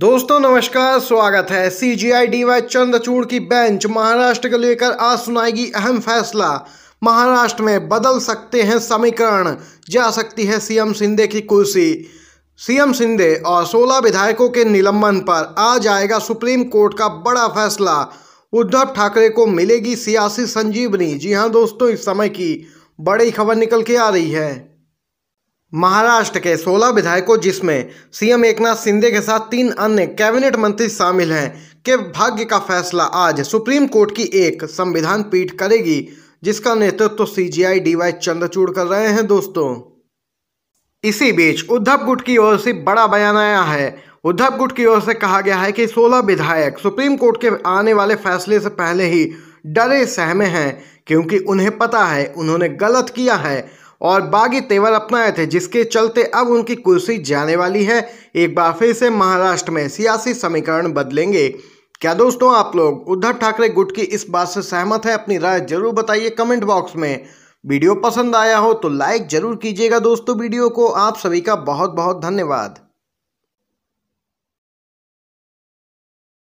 दोस्तों नमस्कार स्वागत है C J I D Y Chandrachud की बेंच महाराष्ट्र को लेकर आज सुनाएगी अहम फैसला महाराष्ट्र में बदल सकते हैं समीकरण जा सकती है सीएम सिंधे की कुर्सी सीएम सिंधे और 16 विधायकों के निलंबन पर आ जाएगा सुप्रीम कोर्ट का बड़ा फैसला उद्धव ठाकरे को मिलेगी सियासी संजीवनी जी हाँ दोस्तों इस समय की बड़ी खबर निकल के आ रही है महाराष्ट्र के 16 विधायकों जिसमें सीएम एकनाथ शिंदे के साथ तीन अन्य कैबिनेट मंत्री शामिल हैं के भाग्य का फैसला आज सुप्रीम कोर्ट की एक संविधान पीठ करेगी जिसका नेतृत्व तो सीजीआई डीवाई चंद्रचूड़ कर रहे हैं दोस्तों इसी बीच उद्धव गुट की ओर से बड़ा बयान आया है उद्धव गुट की ओर से कहा गया है कि 16 विधायक सुप्रीम कोर्ट के आने वाले फैसले से पहले ही डरे सहमे हैं क्योंकि उन्हें पता है उन्होंने गलत किया है और बागी तेवर अपनाए थे जिसके चलते अब उनकी कुर्सी जाने वाली है एक बार फिर से महाराष्ट्र में सियासी समीकरण बदलेंगे क्या दोस्तों आप लोग उद्धव ठाकरे गुट की इस बात से सहमत है अपनी राय जरूर बताइए कमेंट बॉक्स में वीडियो पसंद आया हो तो लाइक जरूर कीजिएगा दोस्तों वीडियो को आप सभी का बहुत बहुत धन्यवाद